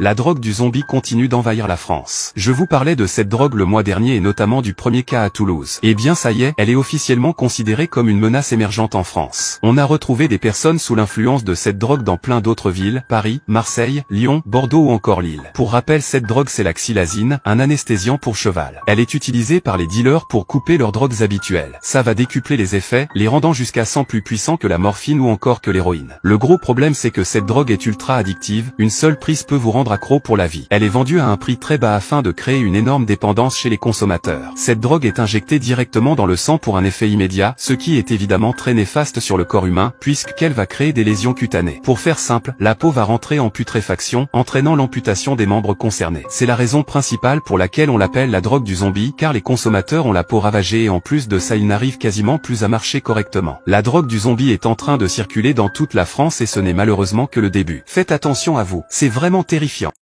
La drogue du zombie continue d'envahir la France. Je vous parlais de cette drogue le mois dernier et notamment du premier cas à Toulouse. Eh bien ça y est, elle est officiellement considérée comme une menace émergente en France. On a retrouvé des personnes sous l'influence de cette drogue dans plein d'autres villes, Paris, Marseille, Lyon, Bordeaux ou encore Lille. Pour rappel, cette drogue c'est la un anesthésiant pour cheval. Elle est utilisée par les dealers pour couper leurs drogues habituelles. Ça va décupler les effets, les rendant jusqu'à 100 plus puissants que la morphine ou encore que l'héroïne. Le gros problème c'est que cette drogue est ultra addictive, une seule prise peut vous rendre pour la vie. Elle est vendue à un prix très bas afin de créer une énorme dépendance chez les consommateurs. Cette drogue est injectée directement dans le sang pour un effet immédiat, ce qui est évidemment très néfaste sur le corps humain, puisqu'elle va créer des lésions cutanées. Pour faire simple, la peau va rentrer en putréfaction, entraînant l'amputation des membres concernés. C'est la raison principale pour laquelle on l'appelle la drogue du zombie, car les consommateurs ont la peau ravagée et en plus de ça ils n'arrivent quasiment plus à marcher correctement. La drogue du zombie est en train de circuler dans toute la France et ce n'est malheureusement que le début. Faites attention à vous, c'est vraiment terrifiant terrifiant.